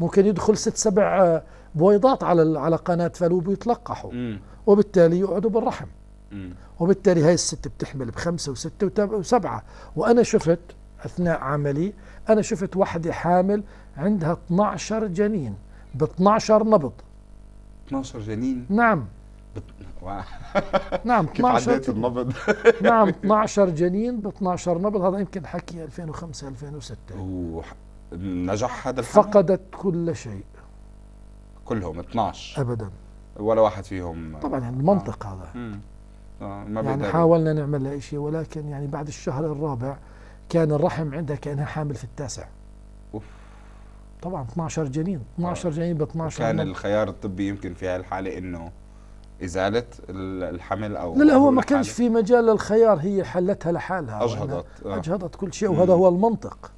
ممكن يدخل ست سبع آه، بويضات على على قناه فالوب ويتلقحوا وبالتالي يقعدوا بالرحم وبالتالي هاي الست بتحمل بخمسه وسته وسبعه وانا شفت اثناء عملي انا شفت وحده حامل عندها 12 جنين ب 12 نبض 12 جنين نعم نعم 12 كيف النبض نعم 12 جنين ب 12 نبض هذا يمكن حكي 2005 2006 أوه. نجح هذا الحمل فقدت كل شيء كلهم 12 ابدا ولا واحد فيهم طبعا يعني المنطق آه. هذا آه ما يعني حاولنا نعمل لها شيء ولكن يعني بعد الشهر الرابع كان الرحم عندها كانها حامل في التاسع أوف. طبعا 12 جنين 12 آه. جنين ب 12 كان الخيار الطبي يمكن في هالحاله انه ازاله الحمل او لا لا هو ما كانش في مجال للخيار هي حلتها لحالها اجهضت آه. اجهضت كل شيء وهذا مم. هو المنطق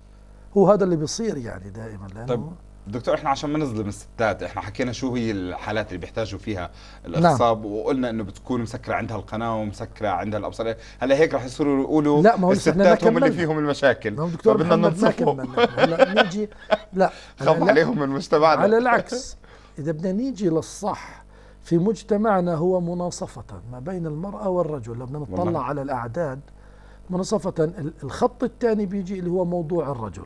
هو هذا اللي بيصير يعني دائما لانه طيب دكتور احنا عشان ما نظلم الستات احنا حكينا شو هي الحالات اللي بيحتاجوا فيها الاخصاب نعم. وقلنا انه بتكون مسكره عندها القناه ومسكره عندها الابصار هلا هيك رح يصيروا يقولوا لا ما هو الستات هم اللي فيهم المشاكل دكتور بدنا ننصفهم هلا نيجي لا خاف عليهم من مجتمعنا على العكس اذا بدنا نيجي للصح في مجتمعنا هو مناصفة ما بين المرأة والرجل لما نطلع على الأعداد مناصفة الخط الثاني بيجي اللي هو موضوع الرجل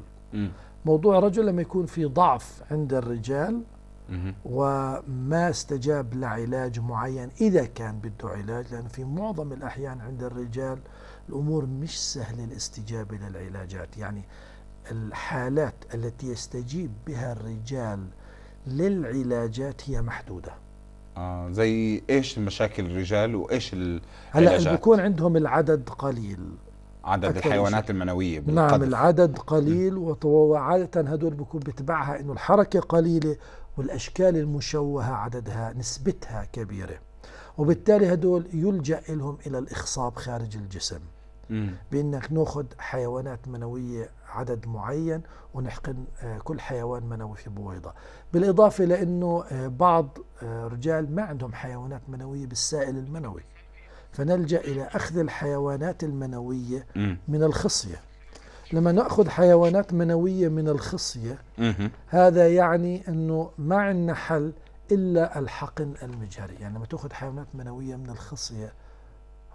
موضوع رجل لما يكون في ضعف عند الرجال وما استجاب لعلاج معين إذا كان بده علاج لأن في معظم الأحيان عند الرجال الأمور مش سهلة الاستجابة للعلاجات يعني الحالات التي يستجيب بها الرجال للعلاجات هي محدودة آه زي إيش مشاكل الرجال وإيش العلاجات هلأ بيكون عندهم العدد قليل عدد الحيوانات المنوية نعم، بالقدر. نعم العدد قليل وعادة هدول بكون بتبعها أنه الحركة قليلة والأشكال المشوهة عددها نسبتها كبيرة وبالتالي هدول يلجأ لهم إلى الإخصاب خارج الجسم بأنك نأخذ حيوانات منوية عدد معين ونحقن آه، كل حيوان منوي في بويضة بالإضافة لأنه آه، بعض آه، رجال ما عندهم حيوانات منوية بالسائل المنوي فنلجأ إلى أخذ الحيوانات المنوية من الخصية لما نأخذ حيوانات منوية من الخصية هذا يعني أنه ما عندنا حل إلا الحقن المجهري يعني لما تأخذ حيوانات منوية من الخصية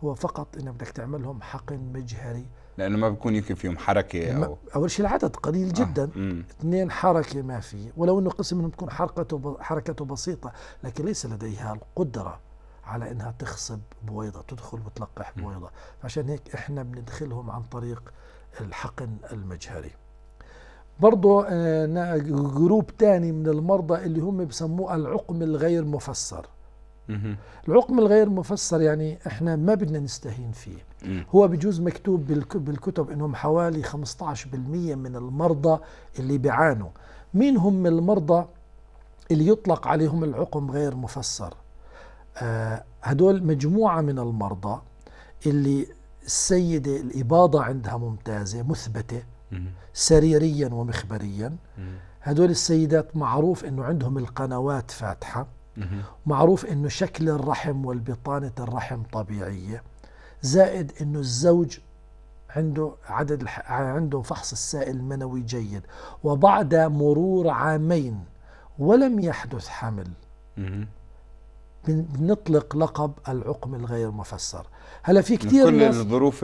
هو فقط انه بدك تعمل لهم حقن مجهري لانه ما بيكون يمكن فيهم حركه او اول شيء العدد قليل آه. جدا آه. اثنين حركه ما في ولو انه قسم منهم تكون حركته حركته بسيطه لكن ليس لديها القدره على انها تخصب بويضه تدخل وتلقح بويضه فعشان هيك احنا بندخلهم عن طريق الحقن المجهري برضه آه، جروب تاني من المرضى اللي هم بسموه العقم الغير مفسر العقم الغير مفسر يعني احنا ما بدنا نستهين فيه هو بجوز مكتوب بالكتب انهم حوالي 15% من المرضى اللي بيعانوا مين هم المرضى اللي يطلق عليهم العقم غير مفسر آه، هدول مجموعة من المرضى اللي السيدة الإباضة عندها ممتازة مثبتة سريريا ومخبريا هدول السيدات معروف أنه عندهم القنوات فاتحة معروف أنه شكل الرحم والبطانة الرحم طبيعية زائد أنه الزوج عنده عدد عنده فحص السائل المنوي جيد وبعد مرور عامين ولم يحدث حمل بنطلق لقب العقم الغير مفسر هلا في كثير كل ناس الظروف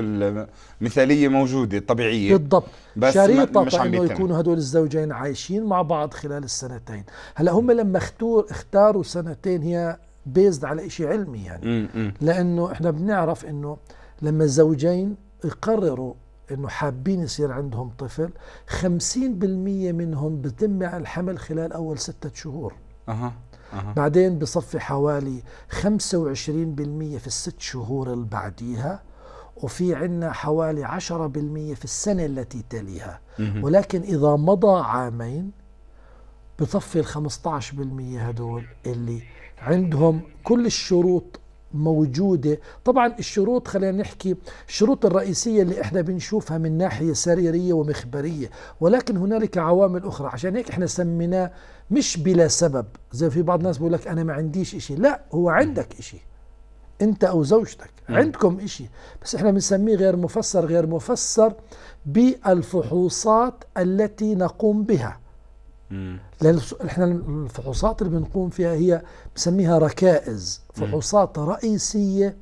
المثاليه موجوده طبيعيه بالضبط بس شريطه انه يكونوا هدول الزوجين عايشين مع بعض خلال السنتين هلا هم لما اختور اختاروا سنتين هي بيزد على شيء علمي يعني م -م. لانه احنا بنعرف انه لما الزوجين يقرروا انه حابين يصير عندهم طفل 50% منهم بتم الحمل خلال اول ستة شهور اها أه. بعدين بصفي حوالي 25% في الست شهور اللي بعديها وفي عنا حوالي 10% في السنة التي تليها مه. ولكن إذا مضى عامين بطفي ال 15% هدول اللي عندهم كل الشروط موجودة طبعا الشروط خلينا نحكي الشروط الرئيسية اللي احنا بنشوفها من ناحية سريرية ومخبرية ولكن هنالك عوامل أخرى عشان هيك احنا سميناه مش بلا سبب زي في بعض الناس بيقول لك أنا ما عنديش إشي لا هو عندك إشي أنت أو زوجتك عندكم إشي بس احنا بنسميه غير مفسر غير مفسر بالفحوصات التي نقوم بها لان احنا الفحوصات اللي بنقوم فيها هي بسميها ركائز فحوصات رئيسيه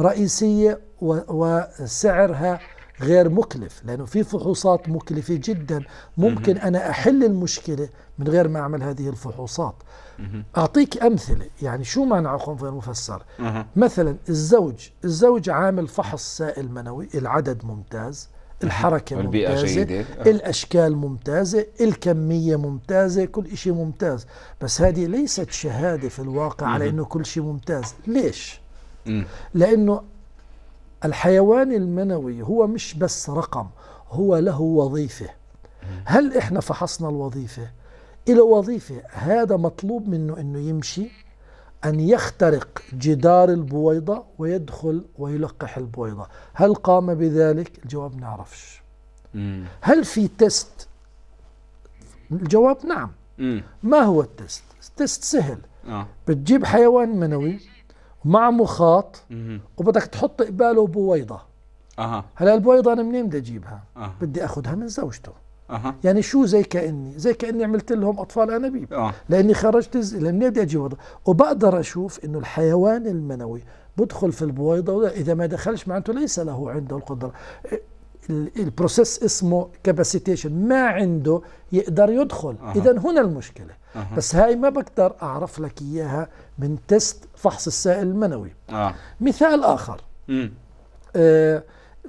رئيسيه وسعرها غير مكلف لانه في فحوصات مكلفه جدا ممكن انا احل المشكله من غير ما اعمل هذه الفحوصات اعطيك امثله يعني شو معنى عقم غير مفسر مثلا الزوج الزوج عامل فحص سائل منوي العدد ممتاز الحركة ممتازة جيدة. آه. الأشكال ممتازة الكمية ممتازة كل شيء ممتاز بس هذه ليست شهادة في الواقع على أنه كل شيء ممتاز ليش؟ لأنه الحيوان المنوي هو مش بس رقم هو له وظيفة هل إحنا فحصنا الوظيفة؟ إلى وظيفة هذا مطلوب منه أنه يمشي أن يخترق جدار البويضة ويدخل ويلقح البويضة هل قام بذلك؟ الجواب نعرفش هل في تست؟ الجواب نعم ما هو التست؟ تست سهل آه. بتجيب حيوان منوي مع مخاط وبدك تحط قباله بويضة هلا البويضة أنا منين بدي أجيبها؟ أه. بدي أخذها من زوجته أه. يعني شو زي كاني زي كاني عملت لهم اطفال انابيب أه. لاني خرجت ز... لاني بدي اجيب وضع وبقدر اشوف انه الحيوان المنوي بدخل في البويضه اذا ما دخلش معناته ليس له عنده القدره البروسيس اسمه كاباسيتيشن ما عنده يقدر يدخل أه. اذا هنا المشكله أه. بس هاي ما بقدر اعرف لك اياها من تيست فحص السائل المنوي أه. مثال اخر آه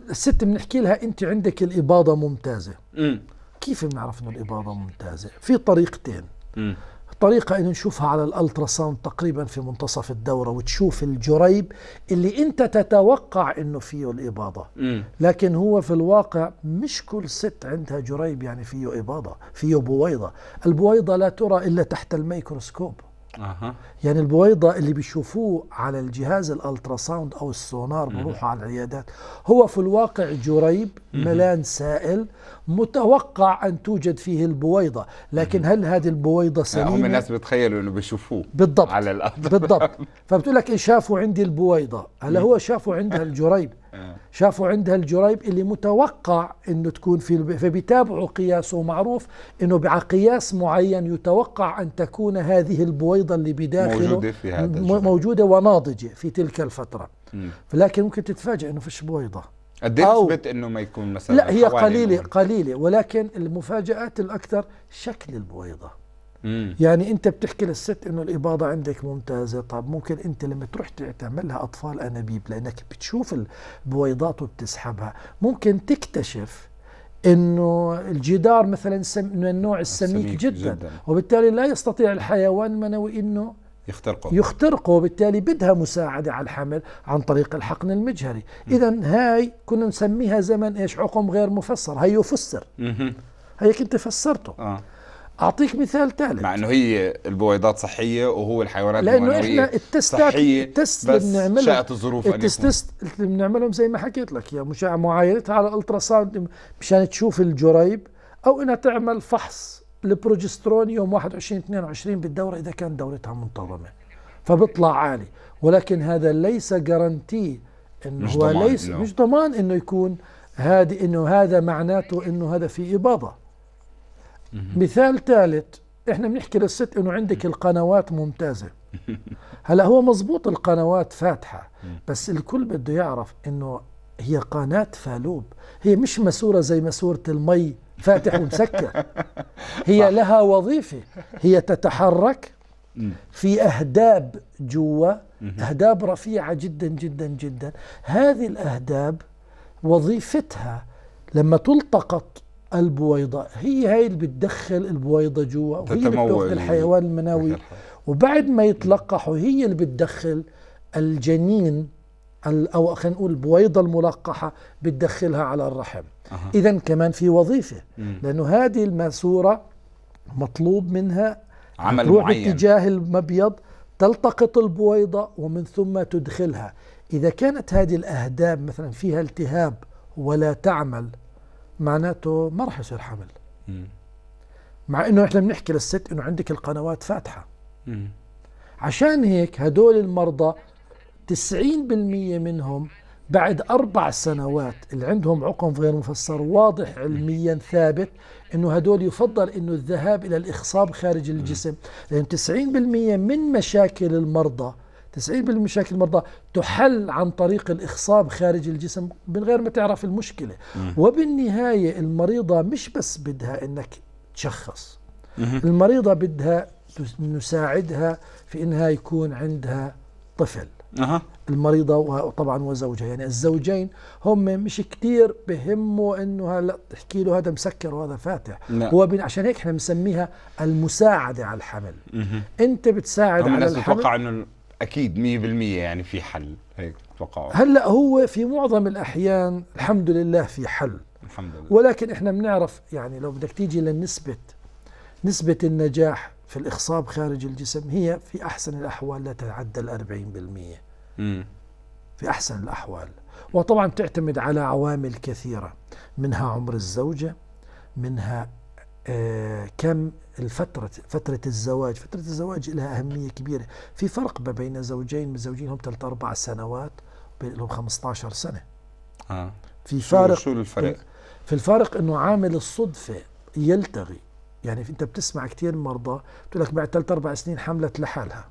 الست بنحكي لها انت عندك الاباضه ممتازه مم. كيف بنعرف انه الاباضه ممتازه في طريقتين مم. طريقة إنه نشوفها على الألترا ساوند تقريبا في منتصف الدورة وتشوف الجريب اللي أنت تتوقع إنه فيه الإباضة مم. لكن هو في الواقع مش كل ست عندها جريب يعني فيه إباضة فيه بويضة البويضة لا ترى إلا تحت الميكروسكوب أه. يعني البويضة اللي بيشوفوه على الجهاز الألتراساوند أو السونار بروحوا على العيادات هو في الواقع جريب ملان سائل متوقع أن توجد فيه البويضة لكن هل هذه البويضة سليمة؟ هم الناس بتخيلوا أنه بيشوفوه بالضبط على الأرض بالضبط فبتقول لك إن إيه، شافوا عندي البويضة هلا هو شافوا عندها الجريب آه. شافوا عندها الجريب اللي متوقع انه تكون في فبيتابعوا قياسه معروف انه بقياس معين يتوقع ان تكون هذه البويضه اللي بداخله موجوده في هذا الجريب. موجوده وناضجه في تلك الفتره م. لكن ممكن تتفاجئ انه فيش بويضه قد ايه نسبه انه ما يكون مثلا لا هي قليله قليله ولكن المفاجات الاكثر شكل البويضه مم. يعني انت بتحكي للست انه الاباضه عندك ممتازه طب ممكن انت لما تروح تعملها اطفال انابيب لانك بتشوف البويضات وبتسحبها ممكن تكتشف انه الجدار مثلا سم من النوع السميك, السميك جدا, جدا وبالتالي لا يستطيع الحيوان المنوي انه يخترقه يخترقه وبالتالي بدها مساعدة على الحمل عن طريق الحقن المجهري إذا هاي كنا نسميها زمن إيش عقم غير مفسر هي يفسر هيك أنت فسرته آه. اعطيك مثال ثالث مع انه هي البويضات صحيه وهو الحيوانات لانه احنا التستات صحيه التست بس بنعملها شاءت الظروف التست اللي بنعملهم زي ما حكيت لك يا مشع معايرتها على الترا ساوند مشان تشوف الجريب او انها تعمل فحص البروجسترون يوم 21 22 بالدوره اذا كان دورتها منتظمه فبيطلع عالي ولكن هذا ليس جرانتي انه هو ليس مش ضمان انه يكون هذه انه هذا معناته انه هذا في اباضه مثال ثالث احنا بنحكي للست انه عندك القنوات ممتازه هلا هو مزبوط القنوات فاتحه بس الكل بده يعرف انه هي قناه فالوب هي مش مسوره زي مسوره المي فاتح ومسكر هي لها وظيفه هي تتحرك في اهداب جوا اهداب رفيعه جدا جدا جدا هذه الاهداب وظيفتها لما تلتقط البويضه هي هاي اللي بتدخل البويضه جوا وهي اللي بتاخذ الحيوان المنوي وبعد ما يتلقحوا هي اللي بتدخل الجنين او خلينا نقول البويضه الملقحه بتدخلها على الرحم أه. اذا كمان في وظيفه لانه هذه الماسوره مطلوب منها عمل معين باتجاه المبيض تلتقط البويضه ومن ثم تدخلها اذا كانت هذه الاهداب مثلا فيها التهاب ولا تعمل معناته ما راح يصير حمل مع انه احنا بنحكي للست انه عندك القنوات فاتحه مم. عشان هيك هدول المرضى 90% منهم بعد أربع سنوات اللي عندهم عقم غير مفسر واضح علميا ثابت أنه هدول يفضل أنه الذهاب إلى الإخصاب خارج الجسم لأن 90% من مشاكل المرضى 90% من مشاكل المرضى تحل عن طريق الإخصاب خارج الجسم من غير ما تعرف المشكلة وبالنهاية المريضة مش بس بدها أنك تشخص المريضة بدها نساعدها في أنها يكون عندها طفل أه. المريضة وطبعا وزوجها يعني الزوجين هم مش كتير بهموا انه هلا تحكي له هذا مسكر وهذا فاتح لا. هو عشان هيك احنا بنسميها المساعدة على الحمل مه. انت بتساعد على الحمل انه اكيد 100% يعني في حل هيك توقعوا هلا هو في معظم الاحيان الحمد لله في حل الحمد لله ولكن احنا بنعرف يعني لو بدك تيجي للنسبه نسبه النجاح في الاخصاب خارج الجسم هي في احسن الاحوال لا تتعدى ال 40% امم في احسن الاحوال وطبعا تعتمد على عوامل كثيره منها عمر الزوجه منها آه، كم الفترة فترة الزواج فترة الزواج لها أهمية كبيرة في فرق ما بين زوجين متزوجين هم ثلاث أربع سنوات لهم 15 سنة آه. في فارق شو الفرق؟ في الفارق أنه عامل الصدفة يلتغي يعني انت بتسمع كثير مرضى بتقول لك بعد ثلاث اربع سنين حملت لحالها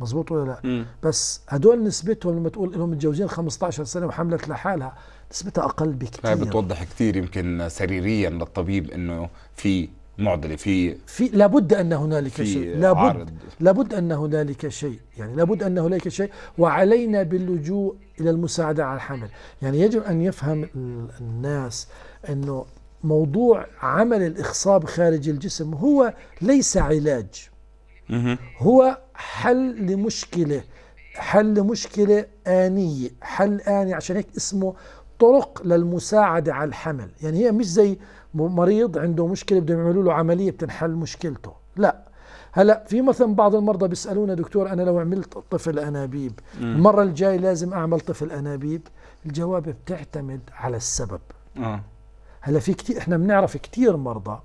مظبوط ولا لا مم. بس هدول نسبتهم لما تقول انهم متجوزين 15 سنه وحملت لحالها نسبتها اقل بكثير هاي بتوضح كثير يمكن سريريا للطبيب انه في معضله في في لابد ان هنالك شيء لابد عارض. لابد ان هنالك شيء يعني لابد ان هنالك شيء وعلينا باللجوء الى المساعده على الحمل يعني يجب ان يفهم الناس انه موضوع عمل الاخصاب خارج الجسم هو ليس علاج هو حل لمشكلة حل لمشكلة آنية حل آني عشان هيك اسمه طرق للمساعدة على الحمل يعني هي مش زي مريض عنده مشكلة بدهم يعملوا له عملية بتنحل مشكلته لا هلا في مثلا بعض المرضى بيسالونا دكتور انا لو عملت طفل انابيب م. المره الجاي لازم اعمل طفل انابيب الجواب بتعتمد على السبب آه. هلا في كتير احنا بنعرف كتير مرضى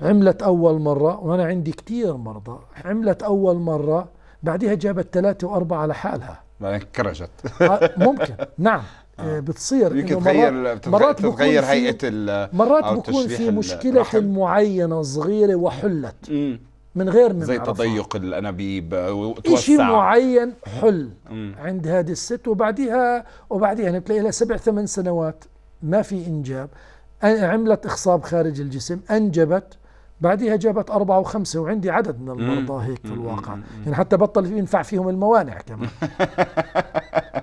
عملت أول مرة وأنا عندي كتير مرضى عملت أول مرة بعدها جابت ثلاثة وأربعة على حالها بعدين آه، ممكن نعم آه، آه. بتصير يمكن تغير مرات تتغير هيئه مرات بكون في مشكله معينه صغيره وحلت من غير ما زي تضيق الانابيب شيء معين حل عند هذه الست وبعدها وبعدها بتلاقي لها سبع ثمان سنوات ما في انجاب عملت اخصاب خارج الجسم انجبت بعديها جابت أربعة وخمسة وعندي عدد من المرضى هيك في الواقع يعني حتى بطل ينفع فيهم الموانع كمان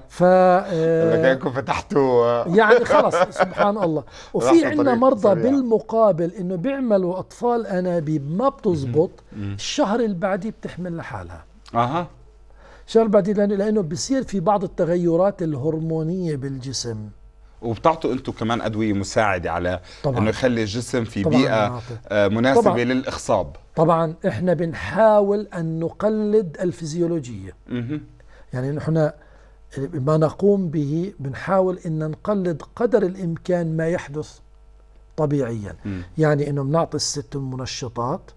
ف آه، فتحتوا يعني خلص سبحان الله وفي عندنا مرضى بالمقابل انه بيعملوا اطفال انابيب ما بتزبط الشهر اللي بعديه بتحمل لحالها اها الشهر اللي بعديه لانه بصير في بعض التغيرات الهرمونيه بالجسم وبتعطوا انتم كمان ادويه مساعده على طبعاً. انه يخلي الجسم في طبعاً بيئه آه، مناسبه طبعاً. للاخصاب طبعا احنا بنحاول ان نقلد الفيزيولوجيه يعني نحن ما نقوم به بنحاول ان نقلد قدر الامكان ما يحدث طبيعيا يعني انه بنعطي الست المنشطات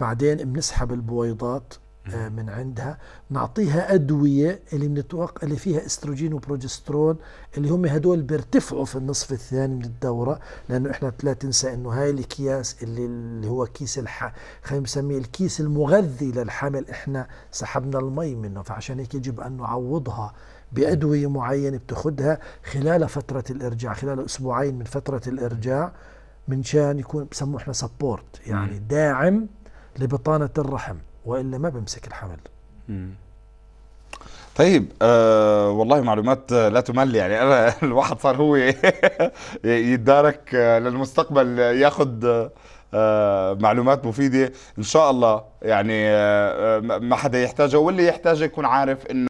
بعدين بنسحب البويضات آه، من عندها نعطيها أدوية اللي منتوقع اللي فيها استروجين وبروجسترون اللي هم هدول بيرتفعوا في النصف الثاني من الدورة لأنه إحنا لا تنسى إنه هاي الأكياس اللي, اللي هو كيس الح خلينا نسميه الكيس المغذي للحمل إحنا سحبنا المي منه فعشان هيك يجب أن نعوضها بأدوية معينة بتاخدها خلال فترة الإرجاع خلال أسبوعين من فترة الإرجاع من شان يكون بسموه إحنا سبورت يعني داعم لبطانة الرحم والا ما بمسك الحمل طيب آه والله معلومات لا تمل يعني انا الواحد صار هو يتدارك آه، للمستقبل آه، ياخذ آه،, آه معلومات مفيده ان شاء الله يعني آه ما حدا يحتاجها واللي يحتاجها يكون عارف انه